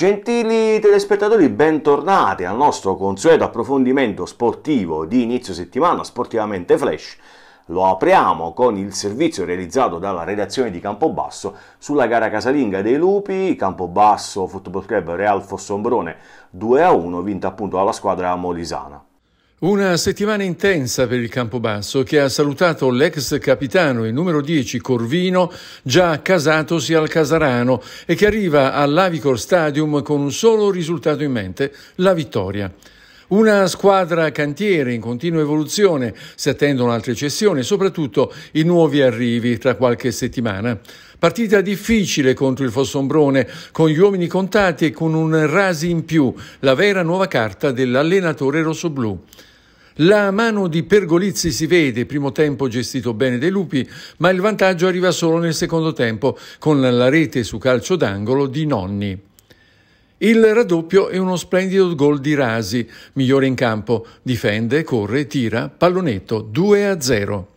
Gentili telespettatori, bentornati al nostro consueto approfondimento sportivo di inizio settimana, Sportivamente Flash. Lo apriamo con il servizio realizzato dalla redazione di Campobasso sulla gara casalinga dei Lupi, Campobasso Football Club Real Fossombrone 2-1, vinta appunto dalla squadra molisana. Una settimana intensa per il Campobasso che ha salutato l'ex capitano e numero 10 Corvino, già casatosi al Casarano e che arriva all'Avicor Stadium con un solo risultato in mente, la vittoria. Una squadra cantiere in continua evoluzione, si attendono altre cessioni, soprattutto i nuovi arrivi tra qualche settimana. Partita difficile contro il Fossombrone, con gli uomini contati e con un rasi in più, la vera nuova carta dell'allenatore rossoblù. La mano di Pergolizzi si vede, primo tempo gestito bene dai Lupi, ma il vantaggio arriva solo nel secondo tempo con la rete su calcio d'angolo di Nonni. Il raddoppio è uno splendido gol di Rasi, migliore in campo, difende, corre, tira, pallonetto, 2 0.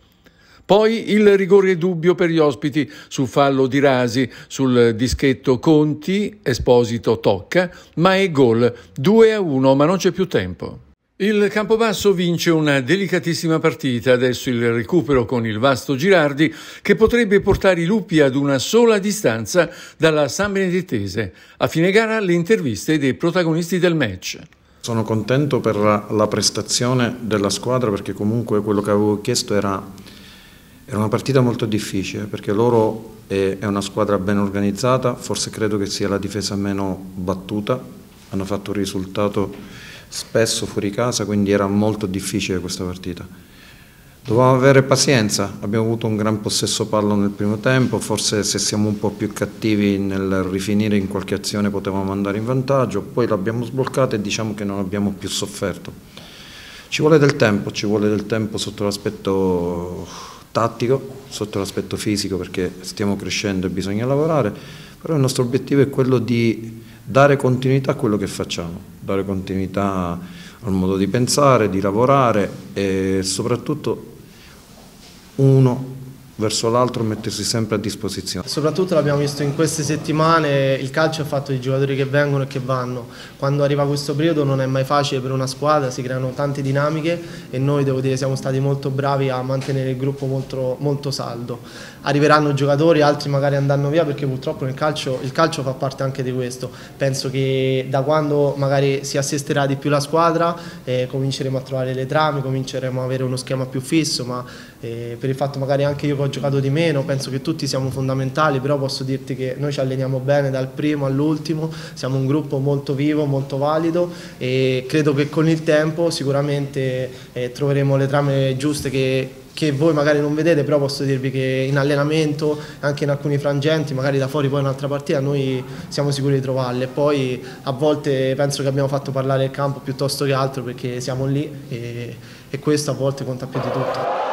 Poi il rigore è dubbio per gli ospiti sul fallo di Rasi, sul dischetto Conti, Esposito tocca, ma è gol 2 1, ma non c'è più tempo. Il Campobasso vince una delicatissima partita, adesso il recupero con il vasto Girardi che potrebbe portare i lupi ad una sola distanza dalla San Benedettese. A fine gara le interviste dei protagonisti del match. Sono contento per la prestazione della squadra perché comunque quello che avevo chiesto era, era una partita molto difficile perché loro è, è una squadra ben organizzata, forse credo che sia la difesa meno battuta, hanno fatto un risultato spesso fuori casa, quindi era molto difficile questa partita. Dovevamo avere pazienza, abbiamo avuto un gran possesso palla nel primo tempo, forse se siamo un po' più cattivi nel rifinire in qualche azione potevamo andare in vantaggio, poi l'abbiamo sbloccata e diciamo che non abbiamo più sofferto. Ci vuole del tempo, ci vuole del tempo sotto l'aspetto tattico, sotto l'aspetto fisico perché stiamo crescendo e bisogna lavorare, però il nostro obiettivo è quello di dare continuità a quello che facciamo, dare continuità al modo di pensare, di lavorare e soprattutto uno verso l'altro mettersi sempre a disposizione. Soprattutto l'abbiamo visto in queste settimane, il calcio è fatto di giocatori che vengono e che vanno, quando arriva questo periodo non è mai facile per una squadra, si creano tante dinamiche e noi devo dire siamo stati molto bravi a mantenere il gruppo molto, molto saldo. Arriveranno giocatori, altri magari andranno via perché purtroppo nel calcio, il calcio fa parte anche di questo, penso che da quando magari si assisterà di più la squadra eh, cominceremo a trovare le trame, cominceremo ad avere uno schema più fisso, ma e per il fatto magari anche io che ho giocato di meno, penso che tutti siamo fondamentali, però posso dirti che noi ci alleniamo bene dal primo all'ultimo, siamo un gruppo molto vivo, molto valido e credo che con il tempo sicuramente eh, troveremo le trame giuste che, che voi magari non vedete, però posso dirvi che in allenamento, anche in alcuni frangenti, magari da fuori poi in un'altra partita, noi siamo sicuri di trovarle. Poi a volte penso che abbiamo fatto parlare il campo piuttosto che altro perché siamo lì e, e questo a volte conta più di tutto.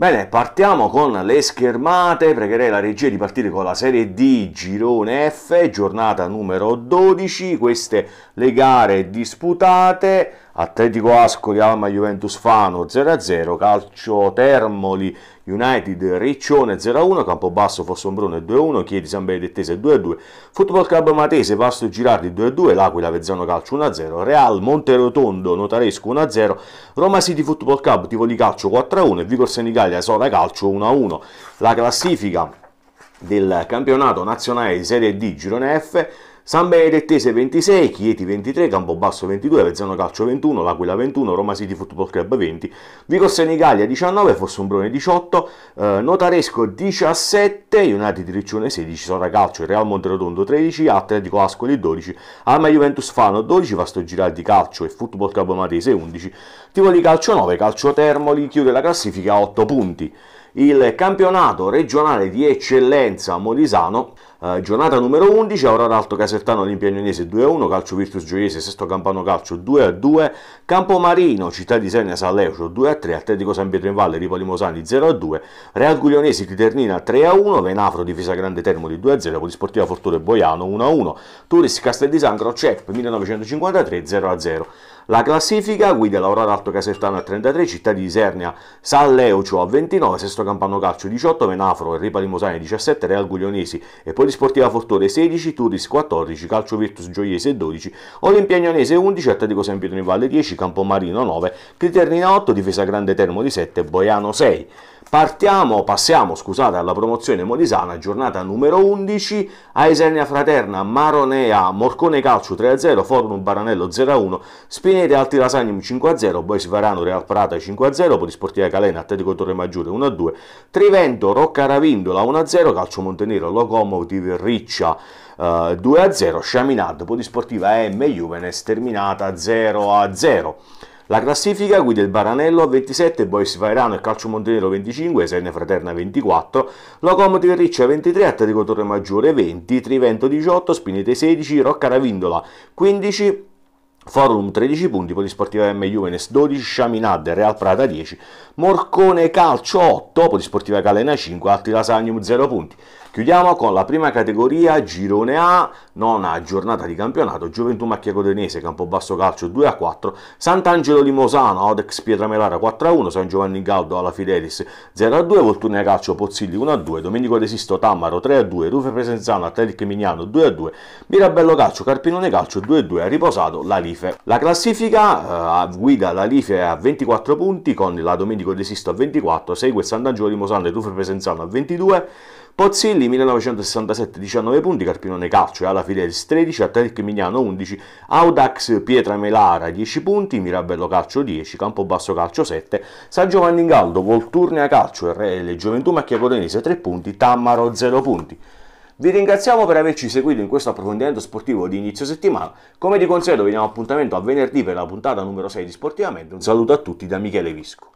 Bene, partiamo con le schermate, pregherei la regia di partire con la Serie D Girone F, giornata numero 12, queste le gare disputate, Atletico Ascoli, Alma Juventus Fano 0-0, Calcio Termoli United Riccione 0-1, Campobasso Fossombrone 2-1, Chiedi San Benedettese 2-2, Football Club Matese Vasto Girardi 2-2, L'Aquila Vezzano Calcio 1-0, Real Monterotondo Notaresco 1-0, Roma City Football Club Tivoli Calcio 4-1 Vigor Senigallia Sora Calcio 1-1. La classifica del campionato nazionale di Serie D Girone F San Benedettese 26, Chieti 23, Campobasso 22, Avezzano Calcio 21, L'Aquila 21, Roma City Football Club 20, Vicorseni Gallia 19, Fossombrone 18, eh, Notaresco 17, United di Riccione 16, Sora Calcio, Real Monterotondo 13, Atletico Ascoli 12, Alma Juventus Fano 12, Vasto Girardi Calcio e Football Club Matese 11, Tivoli Calcio 9, Calcio Termoli chiude la classifica a 8 punti il campionato regionale di eccellenza molisano, eh, giornata numero 11, Aurora Alto Casertano Olimpia Agnonese 2-1, Calcio Virtus Gioiese, Sesto Campano Calcio 2-2, Campomarino, Città di Senia Salleucio 2-3, Atletico San Pietro in Valle, Ripoli Mosani 0-2, Real Guglionesi Criternina 3-1, Venafro Difesa Grande Termoli 2-0, Polisportiva Fortore Boiano 1-1, Turis Castel di Sangro, CEP 1953 0-0. La classifica guida l'Aurora Alto Casertano a 33, Città di Isernia Salleucio a 29, Sesto Campano Calcio 18, Venafro, Ripa Mosani 17, Real Guglionesi e Polisportiva Fortore 16, Turis 14, Calcio Virtus Gioiese 12, Olimpia 11, Atletico San Pietro in Valle 10, Campomarino 9, Criternia 8, Difesa Grande Termo di 7, Boiano 6. Partiamo, passiamo, scusate, alla promozione molisana, giornata numero 11, Aesernia Fraterna, Maronea, Morcone Calcio 3-0, Fornum Baranello 0-1, Spinete Alti Lasagnum 5-0, Bois Varano Real Prata 5-0, Polisportiva Calena, Atletico Torre Maggiore 1-2, Trivento, Rocca Ravindola 1-0, Calcio Montenero, Locomotive Riccia uh, eh, 2-0, Sciaminad, Polisportiva M, Juvenes terminata 0-0. La classifica guida il Baranello a 27, Boys Vairano e Calcio Montenero 25, Senne Fraterna 24, Locomotive Riccia 23, Atletico Torre Maggiore 20, Trivento 18, Spinete 16, Rocca Ravindola 15, Forum 13 punti, Polisportiva M Juvenes 12, Shaminad Real Prata 10, Morcone Calcio 8, Polisportiva Calena 5, Alti Lasagnum 0 punti. Chiudiamo con la prima categoria, girone A, nona giornata di campionato, Gioventù Macchia Codenese, Campobasso Calcio 2 a 4, Sant'Angelo Limosano, Odex Pietramelara 4 a 1, San Giovanni Gaudo alla Fidelis 0 a 2, Volturnia Calcio Pozzilli 1 a 2, Domenico Desisto Sisto Tammaro 3 a 2, Rufe Presenzano Atletic Mignano 2 a 2, Mirabello Calcio Carpinone Calcio 2 a 2, ha riposato la Life. La classifica eh, guida la Life a 24 punti con la Domenico Desisto a 24, segue Sant'Angelo Limosano e Rufe Presenzano a 22, Pozzilli 1967 19 punti, Carpinone Calcio e alla Fidelis 13, Atletico Mignano 11, Audax Pietra Melara 10 punti, Mirabello Calcio 10, Campobasso Calcio 7, San Giovanni Ingaldo, Volturnia Calcio, RL Gioventù Macchia Coronese 3 punti, Tammaro 0 punti. Vi ringraziamo per averci seguito in questo approfondimento sportivo di inizio settimana. Come di consueto vi diamo appuntamento a venerdì per la puntata numero 6 di Sportivamente. Un saluto a tutti da Michele Visco.